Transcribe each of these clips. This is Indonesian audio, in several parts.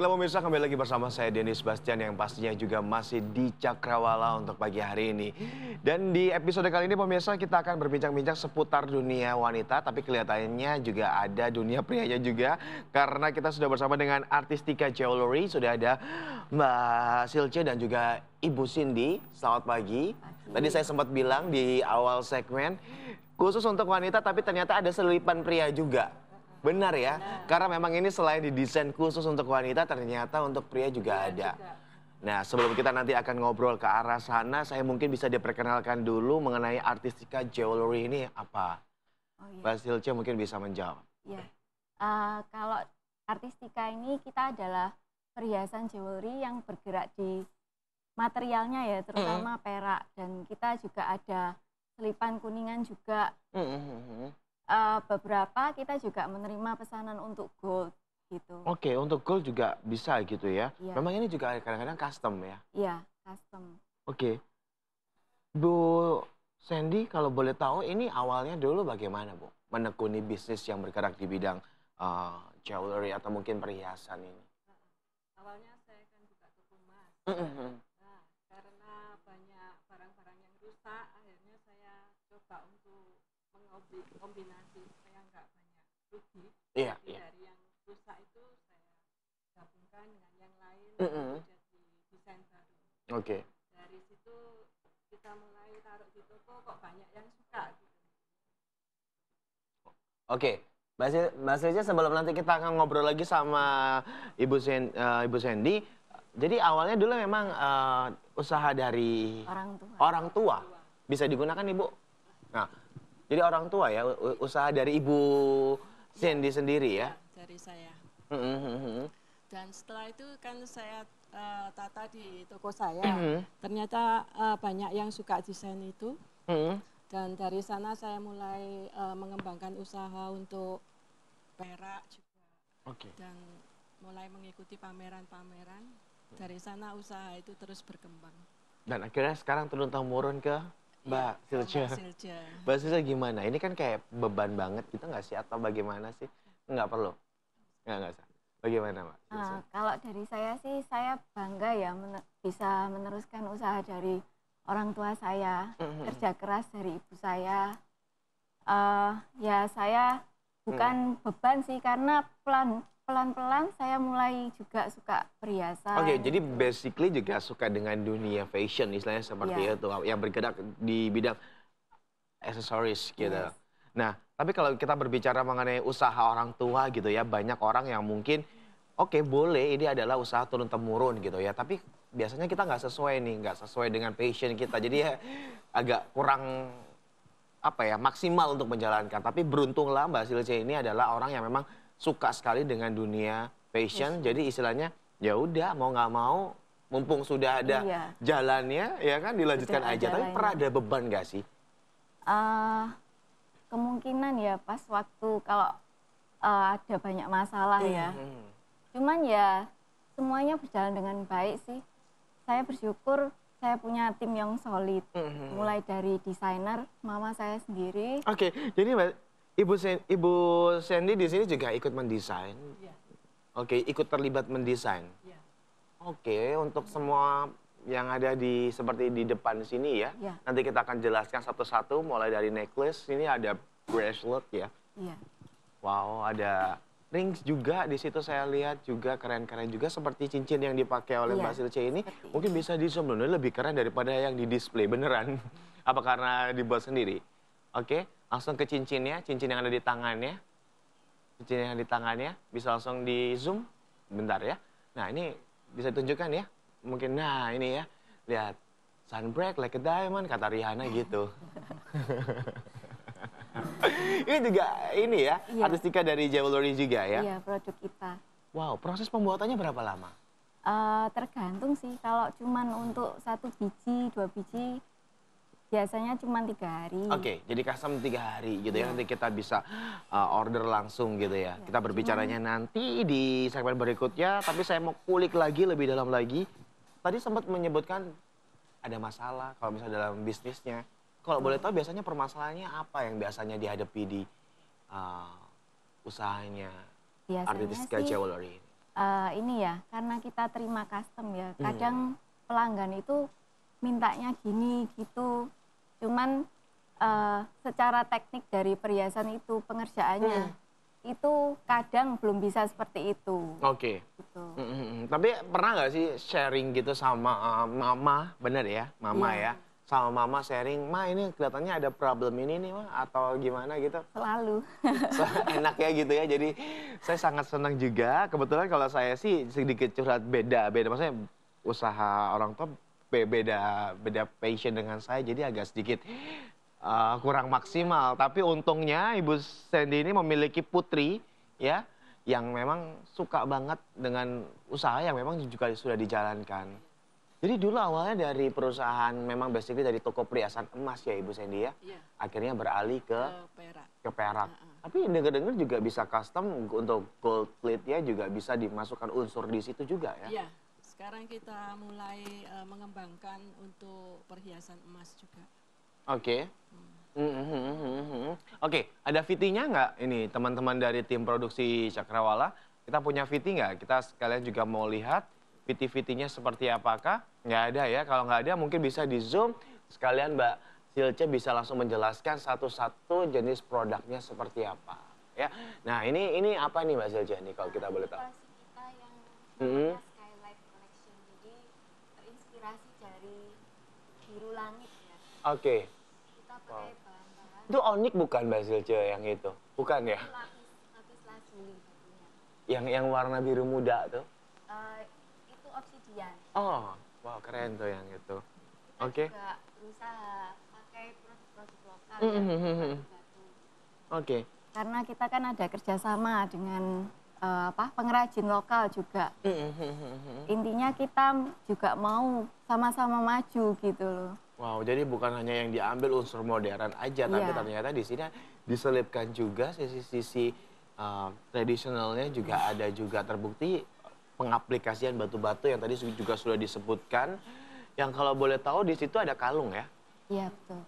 Baiklah pemirsa kembali lagi bersama saya Denis Bastian yang pastinya juga masih di Cakrawala untuk pagi hari ini. Dan di episode kali ini pemirsa kita akan berbincang-bincang seputar dunia wanita tapi kelihatannya juga ada dunia prianya juga karena kita sudah bersama dengan Artistika Jewelry sudah ada Mbak Silce dan juga Ibu Cindy. Selamat pagi. Tadi saya sempat bilang di awal segmen khusus untuk wanita tapi ternyata ada selipan pria juga. Benar ya, Benar. karena memang ini selain didesain khusus untuk wanita, ternyata untuk pria juga Benar ada. Juga. Nah, sebelum kita nanti akan ngobrol ke arah sana, saya mungkin bisa diperkenalkan dulu mengenai Artistika Jewelry ini apa. Oh, iya. mungkin bisa menjawab. Ya. Uh, kalau Artistika ini kita adalah perhiasan jewelry yang bergerak di materialnya ya, terutama mm -hmm. perak. Dan kita juga ada selipan kuningan juga. Mm -hmm uh, beberapa kita juga menerima pesanan untuk gold gitu. Oke, okay, untuk gold juga bisa gitu ya. Yeah. Memang ini juga kadang-kadang custom ya? Iya, custom. Oke. Okay. Bu Sandy, kalau boleh tahu ini awalnya dulu bagaimana Bu? Menekuni bisnis yang bergerak di bidang uh, jewelry atau mungkin perhiasan ini? Awalnya saya kan juga toko emas. kombinasi saya nggak banyak rugi yeah, yeah. dari yang rusak itu saya gabungkan dengan yang lain mm -hmm. jadi desain baru oke okay. dari situ kita mulai taruh di toko kok banyak yang suka gitu oke okay. Mas, Mas Reza sebelum nanti kita akan ngobrol lagi sama Ibu Sen, uh, Ibu Sandy. Jadi awalnya dulu memang uh, usaha dari orang tua. Orang tua. Bisa digunakan Ibu. Nah, jadi orang tua ya, usaha dari ibu Cindy ya, sendiri ya? ya dari saya. Hmm, hmm, hmm, Dan setelah itu kan saya uh, tata di toko saya, ternyata uh, banyak yang suka desain itu. Dan dari sana saya mulai uh, mengembangkan usaha untuk perak juga. Okay. Dan mulai mengikuti pameran-pameran. Dari sana usaha itu terus berkembang. Dan akhirnya sekarang turun temurun ke Mbak ya, Silja. Mbak Silja gimana? Ini kan kayak beban banget kita gitu nggak sih atau bagaimana sih? Nggak perlu. Nggak nggak usah. Bagaimana Mbak? Nah, kalau dari saya sih saya bangga ya men bisa meneruskan usaha dari orang tua saya, kerja keras dari ibu saya. Uh, ya saya bukan mm. beban sih karena pelan pelan-pelan saya mulai juga suka perhiasan. Oke, okay, jadi basically juga suka dengan dunia fashion istilahnya seperti yeah. itu yang bergerak di bidang aksesoris gitu. Yes. Nah, tapi kalau kita berbicara mengenai usaha orang tua gitu ya, banyak orang yang mungkin oke okay, boleh ini adalah usaha turun temurun gitu ya, tapi biasanya kita nggak sesuai nih, nggak sesuai dengan passion kita. Jadi ya agak kurang apa ya maksimal untuk menjalankan. Tapi beruntunglah Mbak Silce ini adalah orang yang memang suka sekali dengan dunia fashion. Yes. Jadi istilahnya ya udah mau nggak mau mumpung sudah ada iya. jalannya ya kan dilanjutkan Sudah aja. Tapi pernah ada beban gak sih? Uh, kemungkinan ya pas waktu kalau uh, ada banyak masalah mm-hmm. ya. Hmm, hmm. Cuman ya semuanya berjalan dengan baik sih. Saya bersyukur saya punya tim yang solid. Mm-hmm. Mulai dari desainer, mama saya sendiri. Oke, okay. jadi Ibu Sen Ibu Sandy di sini juga ikut mendesain. Ya. Oke, ikut terlibat mendesain. Ya. Oke, untuk semua yang ada di seperti di depan sini ya. ya. Nanti kita akan jelaskan satu-satu mulai dari necklace, ini ada bracelet ya. ya. Wow, ada rings juga di situ saya lihat juga keren-keren juga seperti cincin yang dipakai oleh ya, Mbak Silce ini mungkin bisa di zoom lebih keren daripada yang di display beneran. Iya. Apa karena dibuat sendiri? Oke. Okay langsung ke cincinnya, cincin yang ada di tangannya. Cincin yang ada di tangannya bisa langsung di zoom. Bentar ya. Nah, ini bisa tunjukkan ya. Mungkin nah ini ya. Lihat. Sunbreak like a diamond kata Rihanna gitu. ini juga ini ya, iya. artistika dari jewelry juga ya. Iya, produk kita. Wow, proses pembuatannya berapa lama? Uh, tergantung sih, kalau cuman untuk satu biji, dua biji Biasanya cuma tiga hari. Oke, okay, jadi custom tiga hari gitu yeah. ya iya. nanti kita bisa uh, order langsung gitu ya. Yeah, kita berbicaranya cuman... nanti di segmen berikutnya, tapi saya mau kulik lagi lebih dalam lagi. Tadi sempat menyebutkan ada masalah kalau misalnya dalam bisnisnya. Kalau hmm. boleh tahu biasanya permasalahannya apa yang biasanya dihadapi di uh, usahanya artis artistika sih, ini? Uh, ini ya, karena kita terima custom ya. Hmm. Kadang hmm. pelanggan itu mintanya gini gitu cuman uh, secara teknik dari perhiasan itu pengerjaannya hmm itu kadang belum bisa seperti itu. Oke. Okay. Gitu. Hmm, hmm, hmm. Tapi pernah nggak sih sharing gitu sama uh, mama, bener ya, mama yeah. ya, sama mama sharing, ma ini kelihatannya ada problem ini nih ma atau gimana gitu? Selalu. enak ya gitu ya. Jadi saya sangat senang juga. Kebetulan kalau saya sih sedikit curhat beda, beda maksudnya usaha orang tua beda beda passion dengan saya jadi agak sedikit uh, kurang maksimal tapi untungnya Ibu Sandy ini memiliki putri ya yang memang suka banget dengan usaha yang memang juga sudah dijalankan. Jadi dulu awalnya dari perusahaan memang basically dari toko perhiasan emas ya Ibu Sandy ya. Iya. Akhirnya beralih ke ke perak. Tapi dengar-dengar juga bisa custom untuk gold plate ya juga bisa dimasukkan unsur di situ juga ya. Iya, sekarang kita mulai uh, mengembangkan untuk perhiasan emas juga. Oke. Hmm. Hmm, hmm, Oke, ada fitinya nggak ini teman-teman dari tim produksi Cakrawala? Kita punya fiti nggak? Kita sekalian juga mau lihat fiti-fitinya seperti apakah? Nggak ada ya, kalau nggak ada mungkin bisa di zoom. Sekalian Mbak Silce bisa langsung menjelaskan satu-satu jenis produknya seperti apa. Ya, nah ini ini apa nih Mbak Silce nih kalau kita boleh tahu? -hmm. biru langit ya. Oke. Okay. wow. Itu onik bukan Basil yang itu? Bukan ya? Yang yang warna biru muda tuh? Uh, itu obsidian. Oh, wow keren tuh yang itu. Oke. Okay. Hmm, ya, hmm, hmm, Oke. Okay. Karena kita kan ada kerjasama dengan uh, apa pengrajin lokal juga. Mm-hmm. Intinya kita juga mau sama-sama maju gitu loh. Wow, jadi bukan hanya yang diambil unsur modern aja, yeah. tapi iya. ternyata di sini diselipkan juga sisi-sisi uh, tradisionalnya juga ada juga terbukti pengaplikasian batu-batu yang tadi juga sudah disebutkan. Yang kalau boleh tahu di situ ada kalung ya? Iya yeah, betul.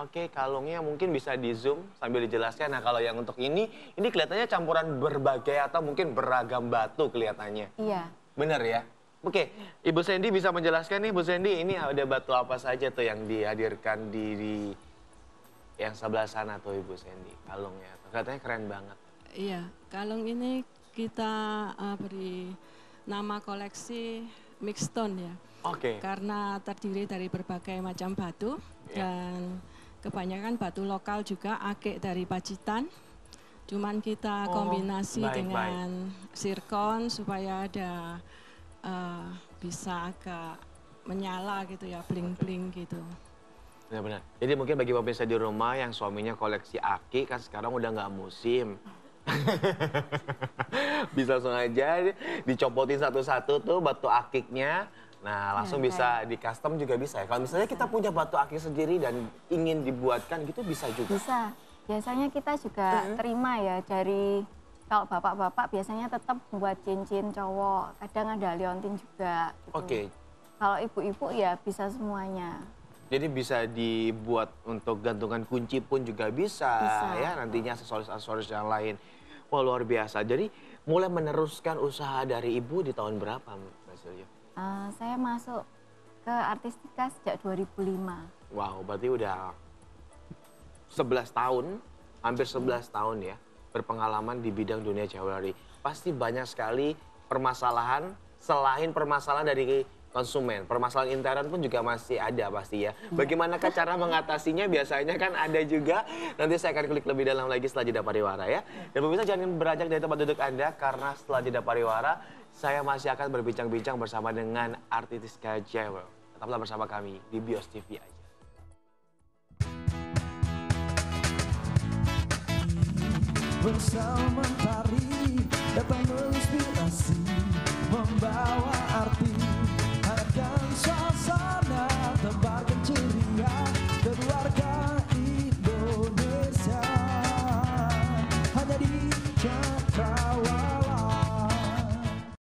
Oke, kalungnya mungkin bisa di zoom sambil dijelaskan. Nah, kalau yang untuk ini, ini kelihatannya campuran berbagai atau mungkin beragam batu kelihatannya. Iya. Benar ya? Oke, Ibu Sandy bisa menjelaskan nih, Ibu Sandy, ini ada batu apa saja tuh yang dihadirkan di, di yang sebelah sana tuh Ibu Sandy, kalungnya. Kelihatannya keren banget. Iya, kalung ini kita uh, beri nama koleksi mixed stone ya. Oke. Okay. Karena terdiri dari berbagai macam batu iya. dan kebanyakan batu lokal juga akik dari Pacitan. Cuman kita oh, kombinasi baik, dengan baik. sirkon supaya ada uh, bisa agak menyala gitu ya, bling-bling gitu. Benar-benar. Jadi mungkin bagi pemirsa di rumah yang suaminya koleksi akik kan sekarang udah nggak musim. bisa langsung aja dicopotin satu-satu tuh batu akiknya Nah, ya, langsung bisa di custom juga bisa ya. Kalau misalnya kita punya batu akik sendiri dan ingin dibuatkan gitu bisa juga. Bisa. Biasanya kita juga mm -hmm. terima ya dari kalau bapak-bapak biasanya tetap buat cincin cowok. Kadang ada liontin juga. Gitu. Oke. Okay. Kalau ibu-ibu ya bisa semuanya. Jadi bisa dibuat untuk gantungan kunci pun juga bisa, bisa. ya nantinya aksesoris-aksesoris yang lain. Wah luar biasa. Jadi mulai meneruskan usaha dari ibu di tahun berapa Mbak Silvia? Eh, saya masuk ke artistika sejak 2005. Wow, berarti udah 11 tahun, hampir 11 iya. tahun ya berpengalaman di bidang dunia jewelry. Pasti banyak sekali permasalahan selain permasalahan dari konsumen. Permasalahan intern pun juga masih ada pasti ya. Iya. Bagaimanakah cara mengatasinya? Biasanya kan ada juga. Nanti saya akan klik lebih dalam lagi setelah jeda pariwara ya. Dan pemirsa jangan beranjak dari tempat duduk Anda karena setelah jeda pariwara saya masih akan berbincang-bincang bersama dengan artis Jewel. Tetaplah bersama kami di Bios TV aja. Bersama mentari datang menginspirasi membawa arti akan suara.